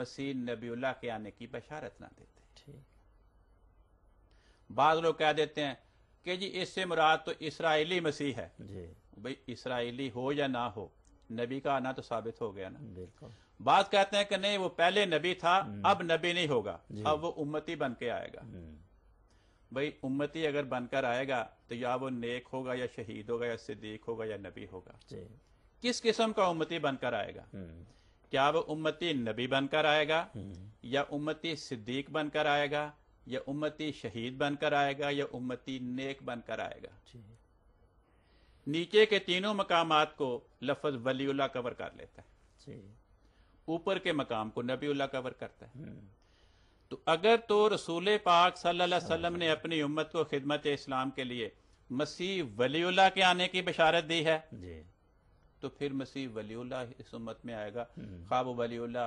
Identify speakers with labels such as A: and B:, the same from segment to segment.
A: मसीह नबीला के आने की बशारत ना देते बाद लोग कह देते हैं कि जी इससे मुराद तो इसराइली मसीह है भाई इसराइली हो या ना हो नबी का आना तो साबित हो गया ना बात कहते हैं कि नहीं वो पहले नबी था हम्म। अब नबी नहीं होगा अब वो उम्मती बन के आएगा हम्म। भाई उम्मती अगर बनकर आएगा तो या वो नेक होगा या शहीद होगा या सिद्दीक होगा या नबी होगा किस किस्म का उम्मती बनकर आएगा हम्म। क्या वो उम्मती नबी बनकर आएगा या उम्मती सिद्दीक बनकर आएगा या उम्मती शहीद बनकर आएगा या उम्मती नेक बनकर आएगा नीचे के तीनों मकामात को लफज वलीउल्ला कवर कर लेता है ऊपर के मकाम को नबीउल्ला कवर करता है हम्म। तो अगर तो रसूल पाक सल्लाम ने अपनी उम्मत को खिदमत इस्लाम के लिए मसीह वलीउल्ला के आने की बशारत दी है तो फिर मसीह वलीउल्ला इस उम्मत में आएगा हम्म, हम्म। ख्वाब वलीउल्ला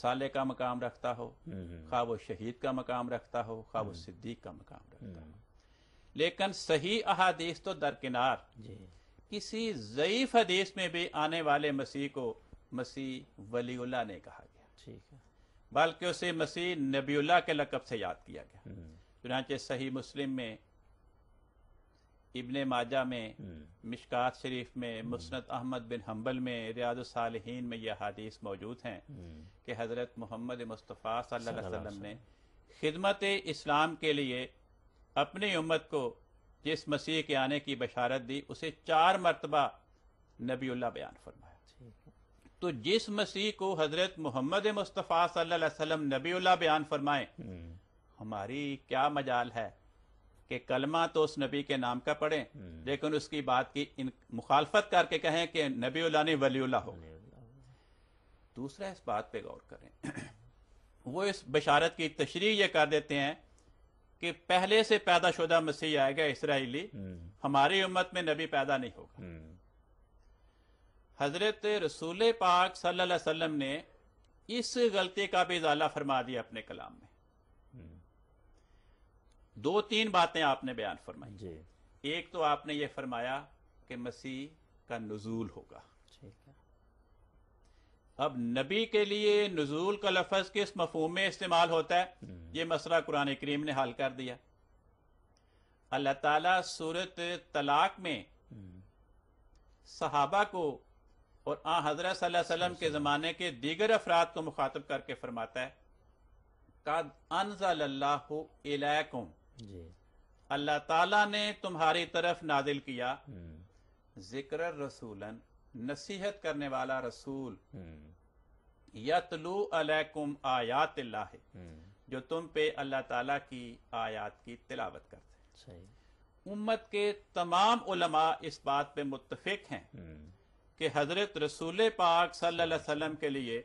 A: साले का मकाम रखता हो हम्म, ख्वाब शहीद का मकाम रखता हो ख्वाब सिद्दीक का मकाम रखता हो लेकिन सही अहादीस तो दरकिनार किसी ज़यीफ हदीस में भी आने वाले मसीह को मसीह वलीउल्ला ने कहा गया ठीक है बल्कि उसे मसीह नबीउल्ला के लकब से याद किया गया चुनाचे सही मुस्लिम में इबन माजा में हम्म। मिशकात शरीफ में हम्म। मुस्नत अहमद बिन हम्बल में रियाज सालहीन में यह हदीस मौजूद हैं हम्म। कि हज़रत मोहम्मद मुस्तफ़ा वसल्लम ने खिदमत इस्लाम के लिए अपनी उम्मत को जिस मसीह के आने की बशारत दी उसे चार मरतबा नबील्ला बयान फरमाया तो जिस मसीह को हज़रत मोहम्मद मुस्तफ़ा वसल्लम नबील्ला बयान फरमाए हमारी क्या मजाल है कि कलमा तो उस नबी के नाम का पढ़ें हम्म। लेकिन उसकी बात की इन मुखालफत करके कहें कि नबी ने वलीउल्ला हो दूसरा इस बात पे गौर करें वो इस बशारत की तशरी ये कर देते हैं कि पहले से पैदा शुदा मसीह आएगा इसराइली हम्म। हमारी उम्मत में नबी पैदा नहीं होगा हम्म। हजरत रसूल पाक सल्लल्लाहु अलैहि वसल्लम ने इस गलती का भी इजाला फरमा दिया अपने कलाम में दो तीन बातें आपने बयान फरमाई जी एक तो आपने ये फरमाया कि मसीह का नजूल होगा ठीक है अब नबी के लिए नजूल का लफज किस मफहूम में इस्तेमाल होता है हम्म। ये मसला कुरान करीम ने हल कर दिया अल्लाह ताला सूरत तलाक में हम्म। सहाबा को और आ हजरत के ज़माने के दीगर अफराद को मुखातब करके फरमाता है का अनजल्लाकुम अल्लाह ताला ने तुम्हारी तरफ नादिल किया हम्म। जिक्र रसूलन नसीहत करने वाला रसूल हम्म। यतलू अलैकुम आयात हम्म। जो तुम पे अल्लाह ताला की आयात की तिलावत करते हैं उम्मत के तमाम उलमा इस बात पे मुतफिक हैं कि हजरत रसूल पाक सल्लल्लाहु अलैहि वसल्लम के लिए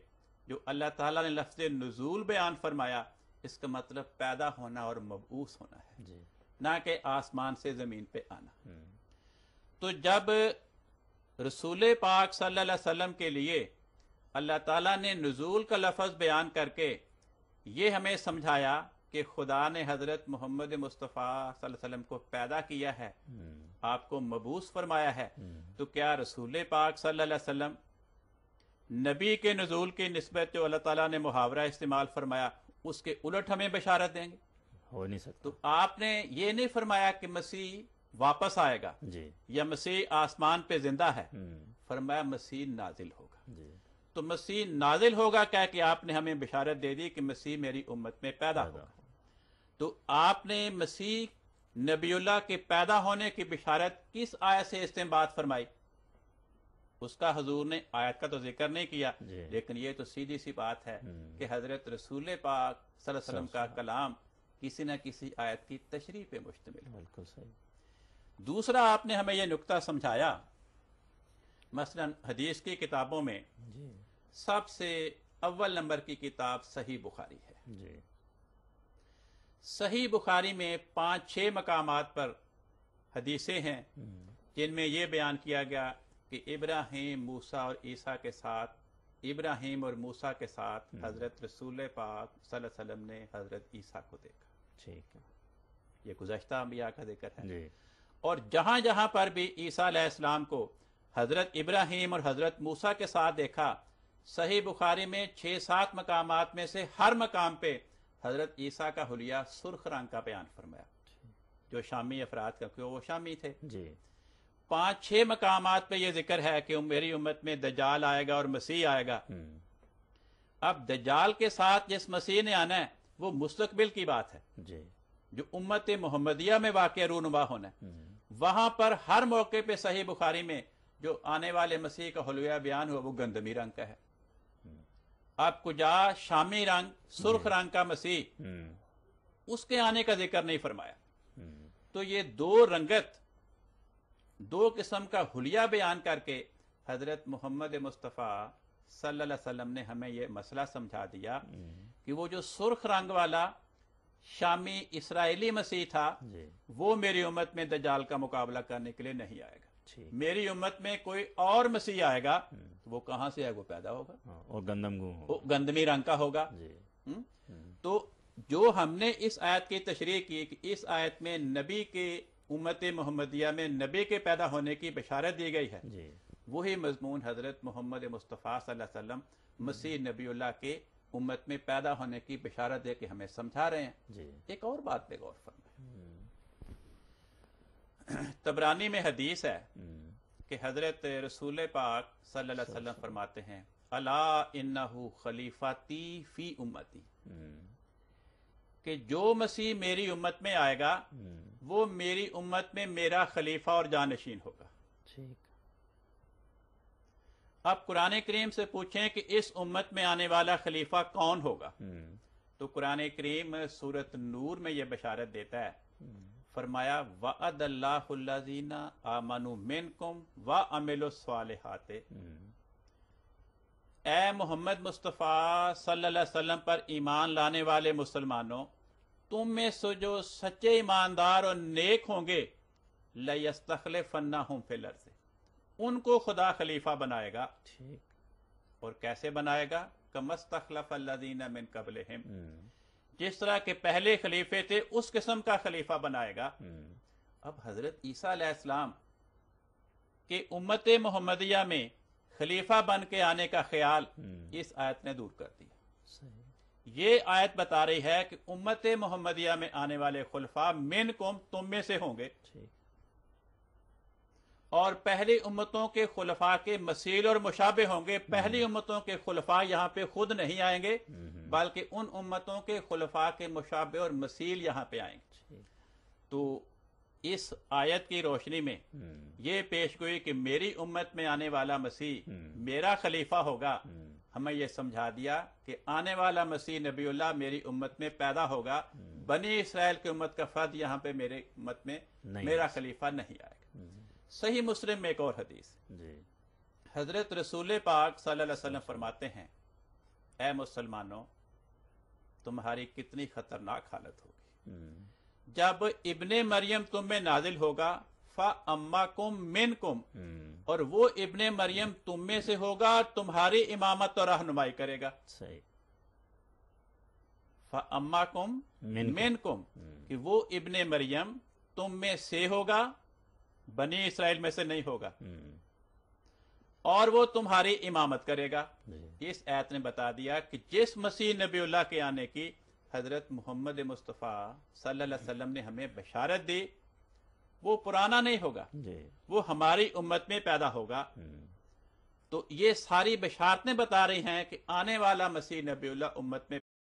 A: जो अल्लाह ताला ने लफ्ज नजूल बयान फरमाया इसका मतलब पैदा होना और मबूस होना है ना कि आसमान से जमीन पे आना हम्म। तो जब रसूल पाक सल्लम के लिए अल्लाह तला ने नजूल का लफज बयान करके ये हमें समझाया कि खुदा ने हजरत मोहम्मद मुस्तफ़ा को पैदा किया है हम्म। आपको मबूस फरमाया है हम्म। तो क्या रसूल पाक सल्लम नबी के नजूल की नस्बत जो अल्लाह तला ने मुहावरा इस्तेमाल फरमाया उसके उलट हमें बशारत देंगे हो नहीं सकता तो आपने ये नहीं फरमाया कि मसीह वापस आएगा जी या मसीह आसमान पे जिंदा है हम्म। फरमाया मसीह नाजिल होगा जी तो मसीह नाजिल होगा क्या कि आपने हमें बिशारत दे दी कि मसीह मेरी उम्मत में पैदा होगा तो आपने मसीह नबीला के पैदा होने की बिशारत किस आय से इस्तेमाल फरमाई उसका हजूर ने आयत का तो जिक्र नहीं किया लेकिन ये तो सीधी सी बात है हम्म। कि हजरत रसूल पाक सल्लम का कलाम किसी न किसी आयत की तशरी पे मुश्तमिल बिल्कुल सही दूसरा आपने हमें यह नुकता समझाया मसलन हदीस की किताबों में सबसे अव्वल नंबर की किताब सही बुखारी है जी। सही बुखारी में पांच छह मकाम पर हदीसें हैं हम्म। जिनमें यह बयान किया गया कि इब्राहिम मूसा और ईसा के साथ इब्राहिम और मूसा के साथ हम्म। हजरत रसूल पाक सल्लम ने हजरत ईसा को देखा ठीक है ये गुजशत अम्बिया का जिक्र है और जहां जहां पर भी ईसा इस्लाम को हजरत इब्राहिम और हजरत मूसा के साथ देखा सही बुखारी में छह सात मकाम में से हर मकाम पे हजरत ईसा का हुलिया सुर्ख रंग का बयान फरमाया जो शामी अफराद का क्यों वो शामी थे जी पांच छह मकाम पे यह जिक्र है कि मेरी उम्मत में दजाल आएगा और मसीह आएगा हम्म। अब दजाल के साथ जिस मसीह ने आना है वो मुस्तकबिल की बात है जी। जो उम्मत मोहम्मदिया में वाक़ रूनुमा होना है हम्म। वहां पर हर मौके पे सही बुखारी में जो आने वाले मसीह का हलविया बयान हुआ वो गंदमी रंग का है हम्म। अब कुजा शामी रंग सुर्ख रंग का मसीह उसके आने का जिक्र नहीं फरमाया तो ये दो रंगत दो किस्म का हुलिया बयान करके हजरत मोहम्मद मुस्तफ़ा सल्लल्लाहु अलैहि वसल्लम ने हमें यह मसला समझा दिया कि वो जो सुर्ख रंग वाला शामी इसराइली मसीह था वो मेरी उम्मत में दजाल का मुकाबला करने के लिए नहीं आएगा मेरी उम्मत में कोई और मसीह आएगा तो वो कहां से आएगा वो पैदा होगा हाँ, और गंदम वो गंदमी रंग का होगा हम्म। हम्म। तो जो हमने इस आयत की तशरी की कि इस आयत में नबी के उम्मत मोहम्मदिया में नबी के पैदा होने की बशारत दी गई है वही मजमून हजरत मोहम्मद मुस्तफ़ा वसल्लम मसीह नबीला के उम्मत में पैदा होने की बशारत दे के हमें समझा रहे हैं एक और बात पे गौर फरमाए हम्म। तबरानी में हदीस है हम्म। कि हजरत रसूल पाक सल्लम फरमाते हैं अला इन्ना खलीफाती फी उम्मती हम्म। कि जो मसीह मेरी उम्मत में आएगा हम्म। वो मेरी उम्मत में मेरा खलीफा और जानशीन होगा ठीक अब कुरान करीम से पूछें कि इस उम्मत में आने वाला खलीफा कौन होगा हम्म। तो कुरान करीम सूरत नूर में यह बशारत देता है हम्म। फरमाया वदल्लाजीना आमनु मिन कुम व अमिल हाते ए मोहम्मद मुस्तफ़ा सल्लल्लाहु अलैहि वसल्लम पर ईमान लाने वाले मुसलमानों तुम में से जो सच्चे ईमानदार और नेक होंगे लयस्तखले फन्ना हूं फिलर से उनको खुदा खलीफा बनाएगा ठीक और कैसे बनाएगा कमस्तखलफ मिन कबल हम्म। जिस तरह के पहले खलीफे थे उस किस्म का खलीफा बनाएगा हम्म। अब हजरत ईसा के उम्मत मोहम्मदिया में खलीफा बन के आने का ख्याल हम्म। इस आयत ने दूर कर दिया ये आयत बता रही है कि उम्मत मोहम्मदिया में आने वाले खुलफा मेन कौम तुम में से होंगे और पहली उम्मतों के खुलफा के मसील और मुशाबे होंगे पहली हम्म। उम्मतों के खुलफा यहाँ पे खुद नहीं आएंगे हम्म। बल्कि उन उम्मतों के खुलफा के मुशाबे और मसील यहाँ पे आएंगे तो इस आयत की रोशनी में हम्म। ये पेश गोई कि मेरी उम्मत में आने वाला मसीह हम्म। मेरा खलीफा होगा हम्म। हमें यह समझा दिया कि आने वाला मसीह नबीला मेरी उम्मत में पैदा होगा बनी इसराइल की उम्मत का फर्द यहाँ पे मेरे उम्मत में मेरा खलीफा नहीं आएगा सही मुस्लिम में एक और हदीस हजरत रसूल पाक सल्लल्लाहु फरमाते हैं ए मुसलमानों तुम्हारी कितनी खतरनाक हालत होगी जब इबन मरियम तुम में नाजिल होगा फा अम्मा कुम मिन कुम हम्म। और वो इबन मरियम तुम में से होगा तुम्हारी इमामत और रहनुमाई करेगा सही फा अम्मा कुम मिन कुम हम्म। कि वो इबन मरियम तुम में से होगा बनी इसराइल में से नहीं होगा हम्म। और वो तुम्हारी इमामत करेगा इस ऐत ने बता दिया कि जिस मसीह नबी के आने की हज़रत मोहम्मद मुस्तफ़ा सल्लल्लाहु अलैहि वसल्लम ने हमें बशारत दी वो पुराना नहीं होगा वो हमारी उम्मत में पैदा होगा हम्म। तो ये सारी बशारतें बता रही हैं कि आने वाला मसीह नबी उम्मत में